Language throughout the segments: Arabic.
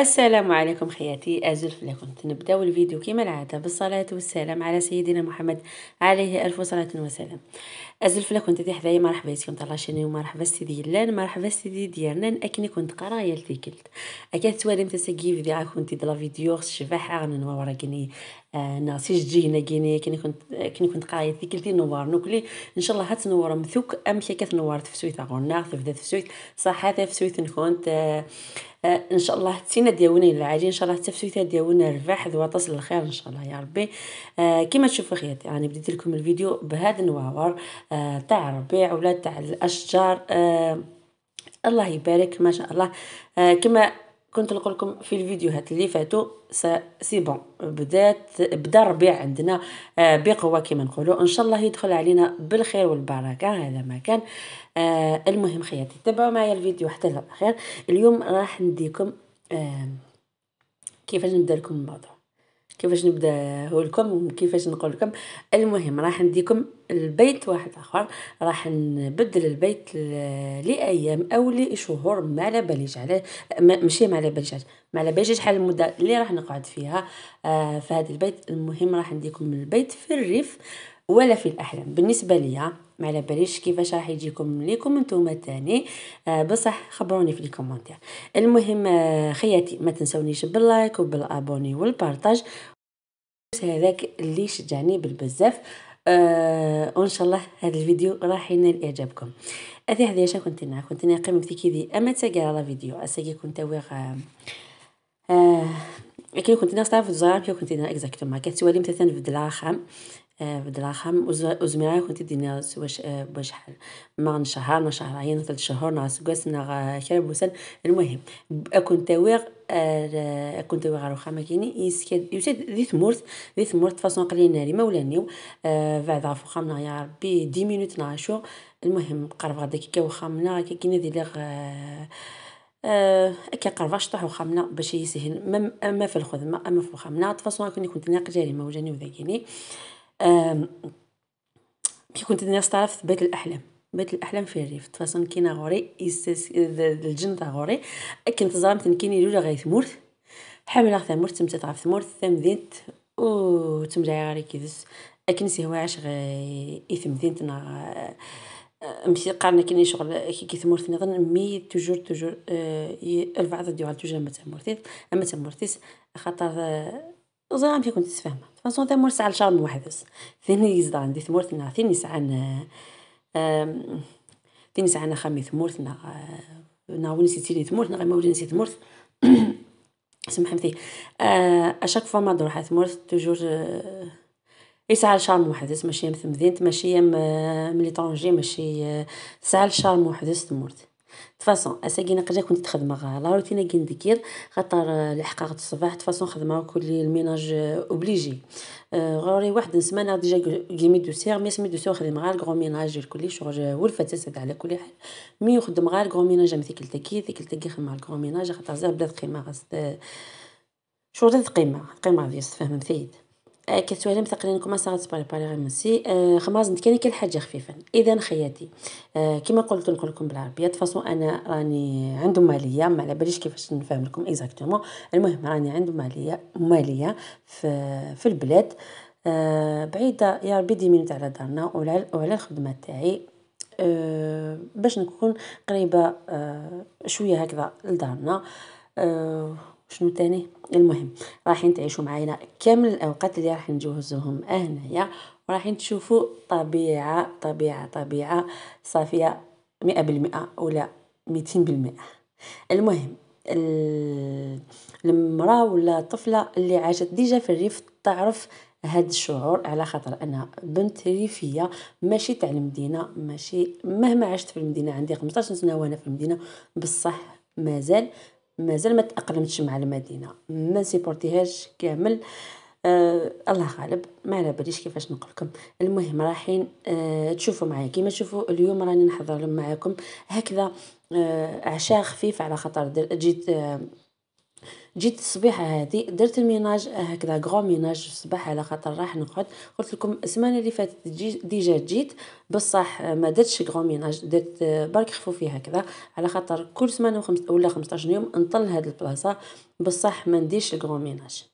السلام عليكم خياتي أزلف لكم نبداو الفيديو كما العادة بالصلاة والسلام على سيدنا محمد عليه ألف صلاة وسلام أزلف لكم تدي حدايا مرحبا يسكن شني ومرحبا سيدي لان مرحبا سيدي ديالنا أكني كنت قرايا لتيكلت أكاد توالي متساقي في ديعا كنت دلا فيديو شفاح أغنى نوارا كني آه، ناسيش جي هنا كني كنت كني كنت قرايا كلتي نوار نوكلي إن شاء الله نوار مثوك أمشي كتنور تفسويت أغنى تفدا تفسويت صح تفسويت فسويت نكونت آه، آه، ان شاء الله التينه ديالنا العالي ان شاء الله التفتيتات ديالنا ذو تصل الخير ان شاء الله يا ربي آه كما تشوفوا خياتي يعني بديت لكم الفيديو بهذا النواور آه تاع الربيع ولا تاع الاشجار آه الله يبارك ما شاء الله آه كما كنت نقول لكم في الفيديوهات اللي فاتوا سي بون بدات بدا الربيع عندنا آه، بقوه كما نقولوا ان شاء الله يدخل علينا بالخير والبركه هذا ما كان آه، المهم خياتي تابعوا معايا الفيديو حتى الاخير اليوم راح نديكم كيفاش نبدا لكم الموضوع كيفاش نبدا لكم كيفاش نقول لكم المهم راح نديكم البيت واحد اخر راح نبدل البيت لايام او لشهور ما على باليش على ماشي ما على باليش ما على باليش شحال المده اللي راح نقعد فيها آه، في هذا البيت المهم راح نديكم البيت في الريف ولا في الاحلام بالنسبه ليا ما على باليش كيفاش راح يجيكم ليكم نتوما تاني آه، بصح خبروني في الكومنتير المهم آه، خياتي ما تنسونيش باللايك وبالابوني والبارطاج هذاك اللي شجعني بالبزاف آه وان شاء الله هذا الفيديو راح ينال اعجابكم اذي هذه شنو كنت انا كنت انا قيم كيدي اما تسجل على فيديو اسكي كنت ويغ آه،, آه كي كنت ناس تعرف الزرام كي كنت انا ما كتسوالي مثلا في الدلع آه، بدراهم وزميرا كنت دينار واش آه، بشحال ما شهر شهرين ثلاث شهور نهار سكاس نهار بوسن المهم كنت واغ كنت واغ ما كاين يسكد يسد ذي ثمورت ذي ثمورت فاصون قليل ناري مولانيو آه، بعد عفو خامنا يا ربي 10 مينوت نعشو المهم قرب غدا كي كي كاين دي لي أه كي قرفاش طاح وخامنا باش يسهل اما في الخدمه اما في الخامنا تفاصون كوني كنت ناقجه لي ما وجاني وذاكيني كي كنت الناس في بيت الاحلام بيت الاحلام في الريف تفاصيل كينا غوري يستس الجن تاع غوري كنت زرمت كيني لولا غاي ثمورت حملة تم تتعرف ثمورث ثمورت ثمدينت و جاي غاري كيدس اكن سي هواعش غي يثمدينت نا آه، مشي قالنا كيني شغل كي ثمورت نظن مي توجور توجور آه، البعض ديال توجور ما تمورتيس اما تمورتيس خاطر آه، زعما كنت تفهمها خاصون ثمور ساعة لشان وحدس ثاني يزد عندي ثمور ثنا ثاني ساعة ثاني ساعة خامي ثمور ثنا آه، ناوني سيتيلي ثمور ثنا غير مولي نسي ثمور سمحمتي اشاك فوا ما نروح تجور توجور يسعى آه، الشارم وحدس ماشي مثل مدينة ماشي من ليطرونجي ماشي آه، سعى الشارم وحدس ثمورت تفاصون اساكي قجا كنت تخدم لا روتين كي نذكر خاطر الحقاقة الصباح تفاصون خدمة كل الميناج اوبليجي غوري واحد السمانه ديجا كيمي دو سير مي سمي دو سير خدم غا الكرو ميناج الكل شغل ولفات تسد على كل حال مي يخدم غا الكرو ميناج كل تكي كل تكي خدم غير الكرو ميناج خاطر زاد بلا قيمه شغل ذات قيمه قيمه هذه تفهم مثيد آه، كالتوالي تقريبا كما غنبريباري غنمسي آه، خماز كان حاجه خفيفا اذا خياتي آه، كما قلت نقول لكم بالعربيه تفاصون انا راني عندهم ماليه ما على باليش كيفاش نفهم لكم اكزاكتومون المهم راني عندهم ماليه ماليه في في البلاد بعيده يا ربي دي مينوت على دارنا وعلى الخدمه تاعي أه باش نكون قريبه أه شويه هكذا لدارنا أه شنو تاني المهم رايحين تعيشوا معانا كامل الاوقات اللي راح نجوزوهم هنايا وراحين تشوفوا طبيعه طبيعه طبيعه صافيه مئة بالمئة ولا ميتين بالمئة المهم المراه ولا الطفله اللي عاشت ديجا في الريف تعرف هاد الشعور على خاطر انا بنت ريفيه ماشي تاع المدينه ماشي مهما عشت في المدينه عندي 15 سنه وانا في المدينه بصح مازال مازال ما تاقلمتش مع المدينه ما سيبورتيهاش كامل آه الله غالب ما على باليش كيفاش نقول لكم المهم رايحين آه تشوفوا معايا كيما تشوفوا اليوم راني نحضر معاكم هكذا آه عشاء خفيف على خاطر جيت آه جيت الصبيحه هذه درت الميناج آه، هكذا غرو ميناج الصباح على خاطر راح نقعد قلت لكم السمانه اللي فاتت ديجا جيت بصح ما درتش غرو ميناج درت آه، برك خفوفي هكذا على خاطر كل سمانه وخمس ولا 15 يوم نطل هاد البلاصه بصح ما نديرش غرو ميناج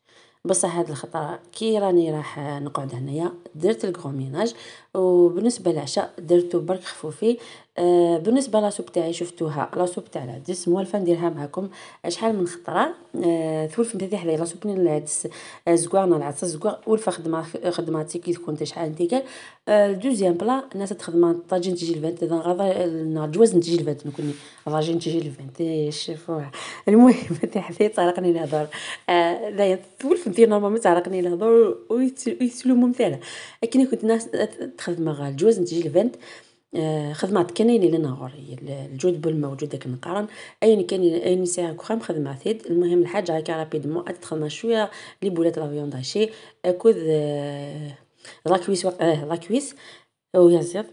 بصح هاد الخطره كي راني راح نقعد هنايا درت الكرو ميناج وبالنسبه للعشاء درتو برك خفوفي آه، بالنسبه لاسوب تاعي شفتوها لاسوب تاع العدس موالفه نديرها معكم شحال من خطره آه ثلث متاع حدايا لاصوب تاع العدس زكوارنا العدس زكوار ولفه خدمه خدماتي كي تكون شحال انتي آه دوزيام بلا الناس تخدم طاجين تجي لفانت اذا غدا النهار تجي لفانت نكوني طاجين تجي لفانت إيه، شوفوها المهم متاع حدايا تعرقني الهضر ذايا آه، ثولف متاع نورمالمون تعرقني الهضر ويسلو ممثاله لكن كنت ناس تخدم غا الجواز تجي لفانت آه، خدمات كناينه لنا غوري بول موجود داك النقران اي كان اي ساعه كخام خدمه ثيد المهم الحاجه هكا رابيدمون اتخدم شويه لي بولات لافيون داشي اكوذ آه، لاكويس وق... اه لاكويس او ياسر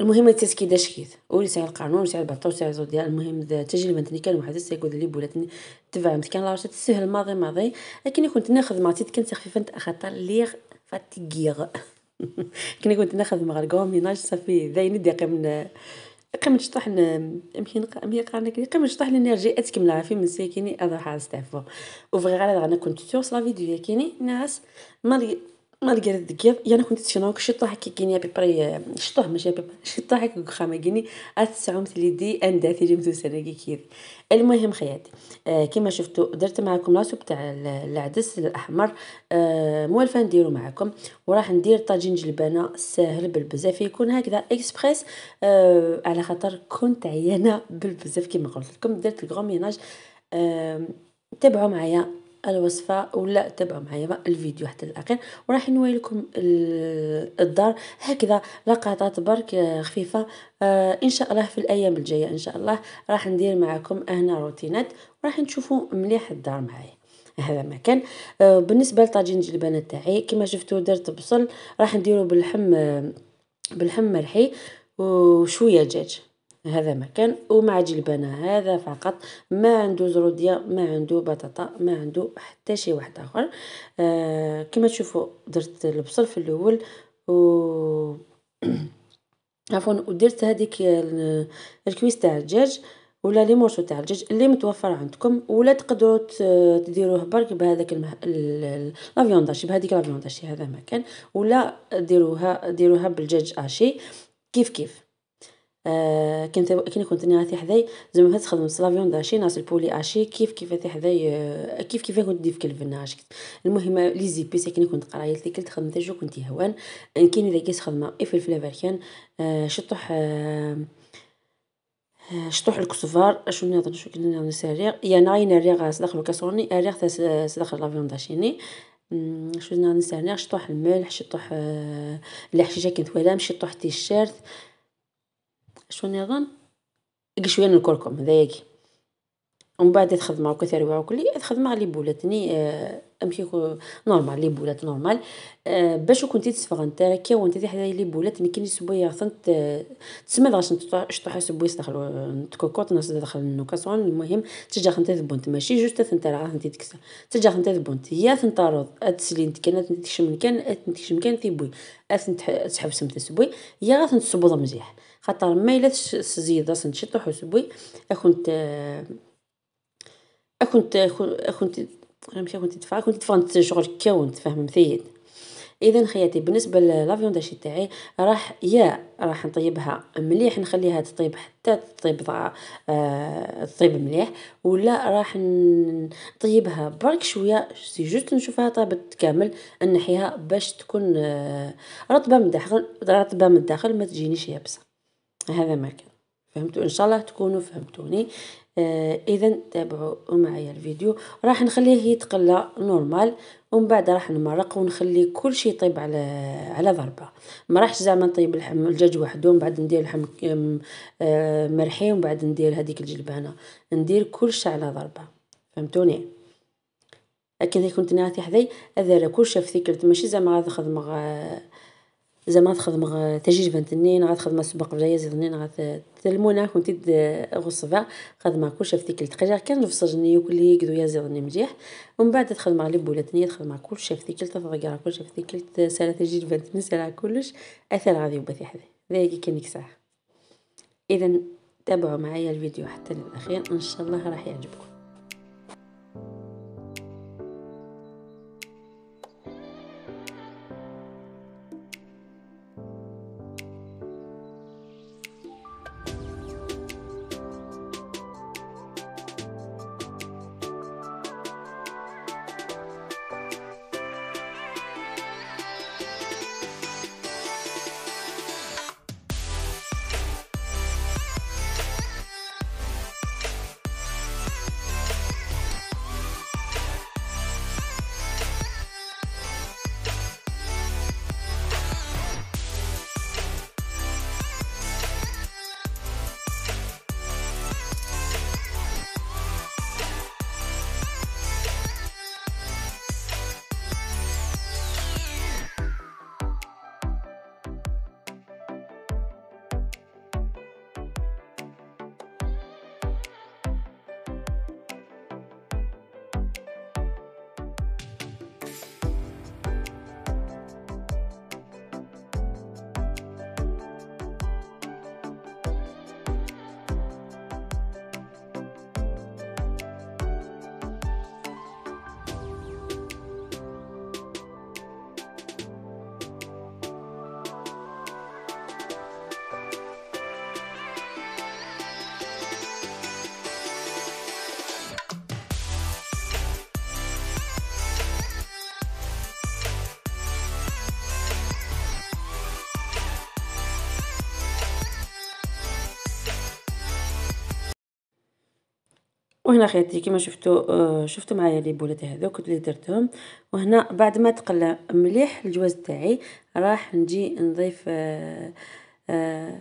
المهم التسكي داشكيت ولي ساعه القانون ساعه البطو ساعه زود ديال المهم تجربة تني كان واحد السيكو اللي بولاتني تفهمت كان لاشات تسهل ماضي ماضي لكن كنت ناخذ ماتيت كنت خفيفه خاطر لي فاتيغ كني كنت نخدم غرقوم ينجس في ذا ندي قمنا قم نشطح يمكن مي قرنا كي قم نشطح الانرجي اتكمل عافي من ساكني اضحى استعفو وفغي غير انا كنت سور سلافي فيديو كيني ناس مالي مالقى الذكية أنا كنت تشناوك شطو طاحك كيني أبي بري شطوه ماشي أبي شطو طاحك وخامة كيني أتسعوم تليدي أندا تيجي مسوسرة كيد المهم خياتي آه كيما شفتوا درت معكم لاسو تاع العدس الأحمر آه موالفة نديرو معكم وراح ندير طاجين جلبانة ساهل بالبزاف يكون هكذا إكسبريس آه على خاطر كنت عيانة بالبزاف كيما قلت لكم درت الكغوميناج آه تابعوا معايا الوصفه ولا تابعوا معايا الفيديو حتى الاخير وراح نواي لكم الدار هكذا لقطات برك خفيفه آه ان شاء الله في الايام الجايه ان شاء الله راح ندير معكم هنا روتينات وراح نشوفوا مليح الدار معايا هذا ما كان آه بالنسبه لطاجين الجلبانه تاعي كما شفتوا درت بصل راح نديرو باللحم باللحم مرحي وشويه دجاج هذا مكان ومع جلبانة هذا فقط ما عنده زرودية ما عنده بطاطا ما عنده حتى شي واحد اخر آه كما تشوفوا درت البصل في الاول و عفوا ودرت هذيك الكويس تاع الدجاج ولا لي مورسو تاع الدجاج اللي متوفر عندكم ولا تقدروا تديروه برك بهذاك لا لافيونداشي بهذيك لافيونداشي هذا مكان ولا ديروها ديروها بالدجاج اشي كيف كيف كي آه، كنت نعرف حذايا زعما تخدم سلافيون داشي ناس البولي اشي كيف كيف حذايا آه، كيف كيف كنت ديف كلب الناش المهم لي بي كي كنت قرايه اللي كنت تخدم جو كنت هوان كاين اذا كيس خدمه اي في الفلافركان شطح آه، شطوح الكسفار شو نهضر شو كنا نهضر سريع يا ناين داخل صدق الكاسروني ريغ داخل لافيون داشيني شنو نهضر سريع شطوح الملح شطوح الحشيشه كنت ولا مشي طوح تيشيرت شنظام قشوان الكركم هذاياكي ومن بعد تخدمه كثير ثروه وكلي تخدم مع لي بولاتني آه، امشي نورمال لي بولات نورمال آه، باش كنت تسفغ انت كي وانت حدا لي بولات ما كاينش سبويا خاصنت تسمى غاش شطوح سبويه دخل تكوكوت ناس دخل النوكاسون المهم تجا خنت بونت ماشي جوست حتى انت راه انت تكسر تجا خنت ثبونت هي تنطرد اتسلين كان تنتكشم كان تنتكشم كان ثبوي اثنت تحبسم سبوي يا غاث تصبوض مزيح خاطر ما تزيد الزيضه سنشط حسبي أكنت أكنت أكنت ماشي أكنت تدفع كنت تدفع شغل كاونت تفهم مثيد اذا خياتي بالنسبه لافيون داشي تاعي راح يا راح نطيبها مليح نخليها تطيب حتى تطيب آه تطيب مليح ولا راح نطيبها برك شويه سي جوست نشوفها طابت كامل نحيها باش تكون آه رطبه من الداخل رطبه من الداخل ما تجينيش يابسه هذا ما كان فهمتوا ان شاء الله تكونوا فهمتوني آه اذا تابعوا معايا الفيديو راح نخليه يتقلى نورمال ومن بعد راح نمرق ونخلي كل شيء يطيب على على ضربه ما راحش زعما نطيب اللحم الدجاج وحده ومن بعد ندير اللحم آه، مرحي ومن بعد ندير هذيك الجلبانه ندير كل شيء على ضربه فهمتوني اكيد كنت ناتي حذي هذا كل شيء في ماشي زعما غادي نخدم زعما تخدم جبن تنين غا تخدم سباق الجايز تنين غا تلمونا كنت غصفا خدمة كلشي في ديك الدقيقة كان وكل لي يقدو تنين مليح ومن بعد تخدم على تنين تخدم كل كلشي في ديك تضيقرا كلشي في ديك سالا جبن تنين سالا كلش اثر غادي يبثي حدا ذلك كان يكسعها اذا تابعوا معايا الفيديو حتى للاخير ان شاء الله راح يعجبكم وهنا خياتي كيما شفتوا آه، شفتوا معايا لي بولات هذوك اللي درتهم وهنا بعد ما تقلى مليح الجواز تاعي راح نجي نضيف آه، آه،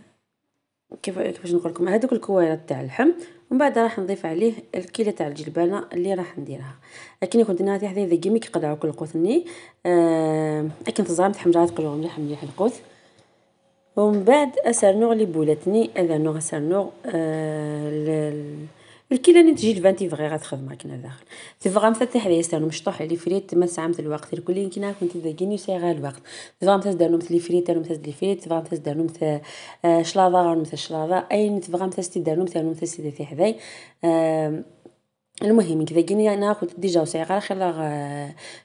كيف كيفاش نقول لكم هذوك الكويرات تاع اللحم ومن بعد راح نضيف عليه الكيله تاع الجلبانه اللي راح نديرها لكن كنت ناتي هذه ذا كيمي كيقلعوا كل أه اكن تزعمت حمجات قلعوا مليح مليح القوت ومن بعد اسرنوغ لي بولاتني اذا نوغ اسرنوغ آه بالكي انا تجي لفانتي فغي غتخدم هنا داخل تفغى مثلا تحدي يستانو مشطوح لي فريت تمسع مثل الوقت الكل كنا كنت داكيني غير الوقت تفغى مثلا دارنو مثل لي فريت دارنو مثل لي فريت تفغى مثلا دارنو مثل شلاضه مثل شلاضه اين تفغى مثلا تدارنو مثلا مثل سيدي حداي المهم كذا كي ناخذ ديجا وسيقه خلا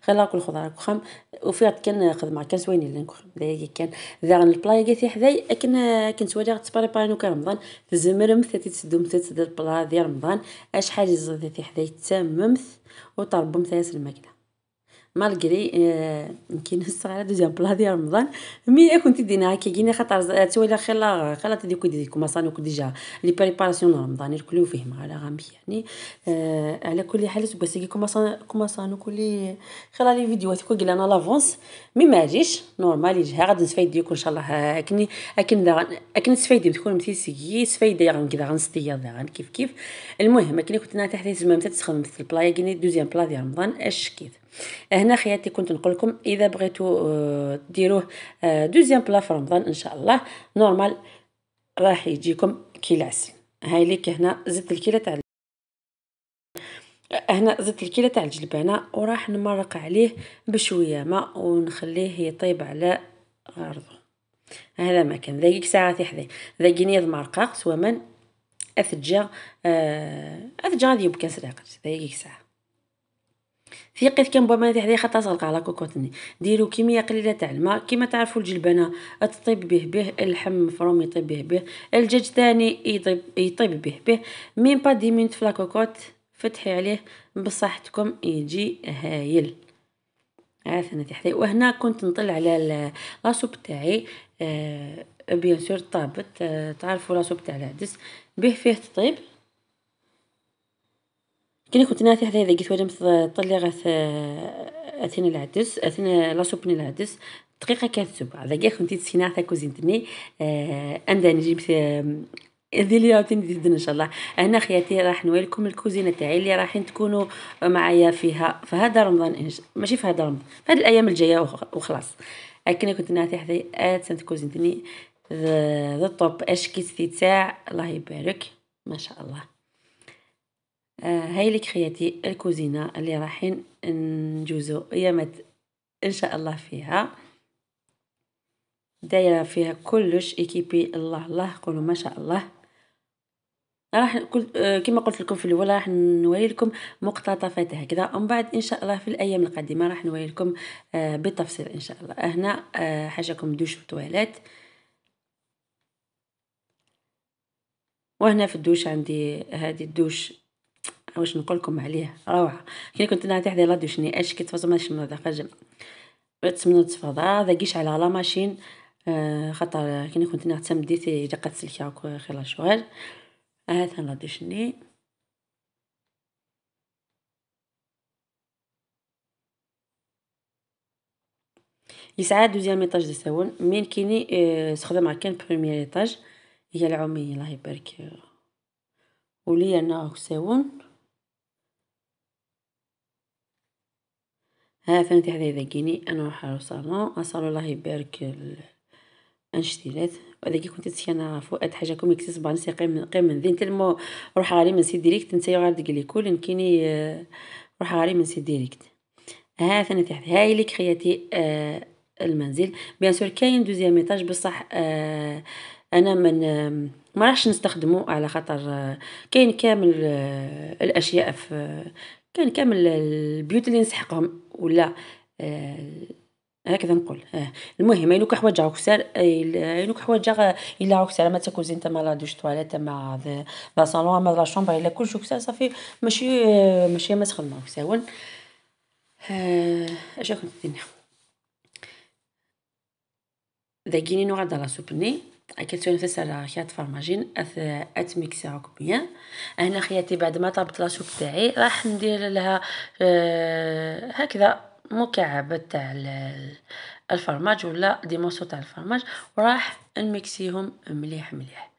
خلا ناكل خضره كخم وفيت كان مع كان سويني لين كخم دايا كان ذا البلاي قالت حذاي كنا كنت واجا باي نو نوكا رمضان تزمر مثاتي تسدو مثاتي البلا ديال رمضان اش حاجه زدتي حذاي تممت وطلبوا مثاس الماكله مالغري يمكن اه الصغيره دوزي بلا ديال رمضان مي كنت دينا كي جينا خاطر تويلا خلا خلا تدي كو ديكو مصاني كو ديجا لي بريباراسيون ديال رمضان الكل فيهم على غامبي يعني اه على كل حال سبا بس كي كوماسان كوماسان كل خلا لي فيديوهات كو قلنا لافونس مي ماجيش نورمال يجي غادي نستفيد ديكم ان شاء الله اكني اكن اكن نستفيد تكون مثل سي سفيد غن كذا غنستيا غن كيف كيف المهم كي كنت انا تحت تما تخدم في البلايا كني دوزيام بلا ديال رمضان اش كيف هنا خياتي كنت نقول لكم اذا بغيتوا آه، ديروه آه، دوزيام بلا في رمضان ان شاء الله نورمال راح يجيكم كيل عسل هاي ليك هنا زدت الكيله تاع هنا زدت الكيله تاع الجلبانه وراح نمرق عليه بشويه ماء ونخليه يطيب على عرضه هذا ما كان ذيك ساعات يحذي ذاقيني سوا من اثجا آه، اثجا ذيوب كاس راقد ذيك ساعه في قيت كنبغي ما هذه خطا تغلق على كوكوتني ديروا كميه قليله تاع الماء كما تعرفوا الجلبانه تطيب به به اللحم المفروم يطيب به به الدجاج ثاني يطيب يطيب به به ميم با دي مينوت في كوكوت فتحي عليه بصحتكم يجي هايل عافانا تحتي وهنا كنت نطل على لاصوب تاعي آه، بيان سور طابت آه تعرفوا لاصوب تاع العدس به فيه تطيب كنا كنت ناثي هذا إذا قلت وانا طلي غاث أثينا العدس أثينا لاسوبني العدس دقيقة كانت هذا كاع كنت تسينا ثا كوزينتني أنداني آه، نجيب ذي اليوم تنزيد ان شاء الله هنا خياتي راح نوريكم الكوزينه تاعي اللي رايحين تكونوا معايا فيها هذا رمضان إنش... ماشي في هذا رمضان في هذه الايام الجايه وخلاص اكن كنت نعطي حتى اتسنت كوزينتني ذا الطوب اش في تاع الله يبارك ما شاء الله آه، هاي الكرياتي الكوزينه اللي رايحين ندوزو ايامات ان شاء الله فيها دايره فيها كلش ايكيبي الله الله قولوا ما شاء الله راح قلت آه، كما قلت لكم في الاول راح نوري لكم مقتطفات هكذا ومن بعد ان شاء الله في الايام القادمه راح نوري لكم آه، بالتفصيل ان شاء الله هنا حاجهكم دوش وتواليت وهنا في الدوش عندي هذه الدوش واش نقول لكم عليه روعه كي كنت انا تحدي لا دوشني اش كيتفازو ماشي من هذا خرج تسمنو تفضا داكيش على لا ماشين خطر آه، خاطر كي كنت نعتم حتى مديت الا قتسلكي هاك خلال شوال هذا آه لا دوشني يسعى دوزيام ايطاج دو ساون مين كيني اه سخدم كان بروميير ايطاج هي العمي الله يبارك آه. ولي انا ساون ها فهمتي هذا يذكيني انا وحار للصالون اسال الله يبارك انشتيلات واذا كي كنت تسيانا انا فؤاد حاجه كوم يكسس بان سي قيم قيم من ذين تلمو روح غالي من سي ديريكت نسيو غير ديك لي كل كيني آه، روح غالي من سي ديريكت ها ثاني تحت هاي لي كرياتي آه المنزل بيان سور كاين دوزيام ايطاج بصح آه انا من ما راحش نستخدمه على خاطر آه، كاين كامل آه، الاشياء في كان كامل البيوت اللي نسحقهم ولا آه، هكذا نقول اه المهم اينوك حوايج سار اينوك حوايج الا سار ما تاكوزين تما لا دوش تواليت تما لا صالون ما لا شومبر الا كلش عكسار صافي ماشي آه، ماشي ما تخدم عكساون اش آه، كنت دينا ذاكيني نوع دالا سوبني اكلتو نفس خيط فرماجين أث... اتميكسي راكم بيان هنا خياتي بعد ما طابت لاشوك تاعي راح ندير لها أه... هكذا مكعبات تاع الفرماج ولا دي مورسو تاع الفرماج وراح نميكسيهم مليح مليح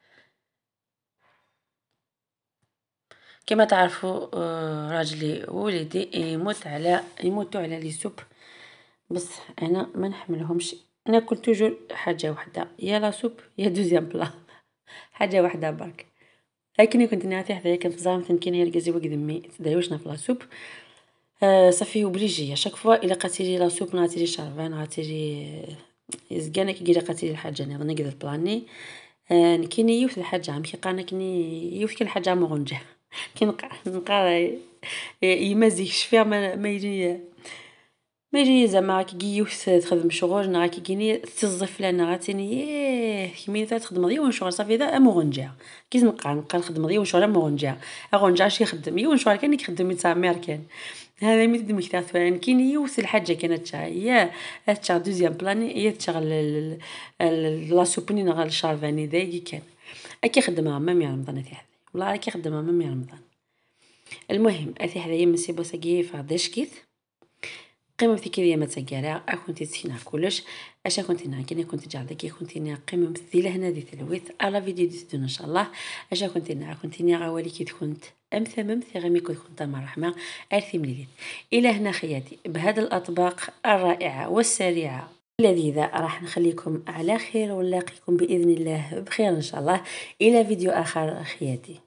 كما تعرفوا آه، راجلي ووليدي يموت على يموتوا على لي سوب بس انا ما نحملهمش ناكل توجور حاجة وحدة يا لا سوب يا دوزيام بلا حاجة وحدة برك لكن كنت نعطي حدايا كنت زعما تمكين هي الكازي وقد مي تدايوشنا في لاسوب أه صافي اوبليجي شاك فوا الا قاتيلي لاسوب نعطيلي شارفان نعطيلي يزقانا كي قيلا قاتيلي الحاجه انا نقدر بلاني أه كيني يوث الحاجه عم قانا كني يوث كي الحاجه مغنجه كي نقرا آه، يمازيك شفيها ما, ما يجي ما يجيني زعما راك كي تخدم شغل انا راك كيني تزف لنا غاتيني ايه كيمي تخدم ديون شغل صافي دا امو غنجا كي نقع نبقى نخدم ديون شغل امو غنجا غنجا شي خدم يون شغل كان يخدم يتسامر كان هذا ميت دم تاع ثوان كاين يوث الحاجه كانت تاع هي تاع دوزيام بلان هي تاع لا سوبنين غال الشارفاني داي كان اكي خدمها مامي رمضان تاع والله راكي خدمها مامي رمضان المهم اثي هذا يمسي بوسكي فاديش كيث القيمه الفكريه متاكره أه أكون تسينا كلش أشا كنت ناكن كنت جعدك كنت نا قمم مثيله هنا ذي تلويث على أه فيديو دي ان شاء الله أشا كنت نا كنت نا غوالي كي كنت امثى ممثى غمي كنت كنت مع الرحمه ارثي مليلين الى هنا خياتي بهذا الاطباق الرائعه والسريعه لذيذة راح نخليكم على خير ونلاقيكم بإذن الله بخير إن شاء الله إلى فيديو آخر خياتي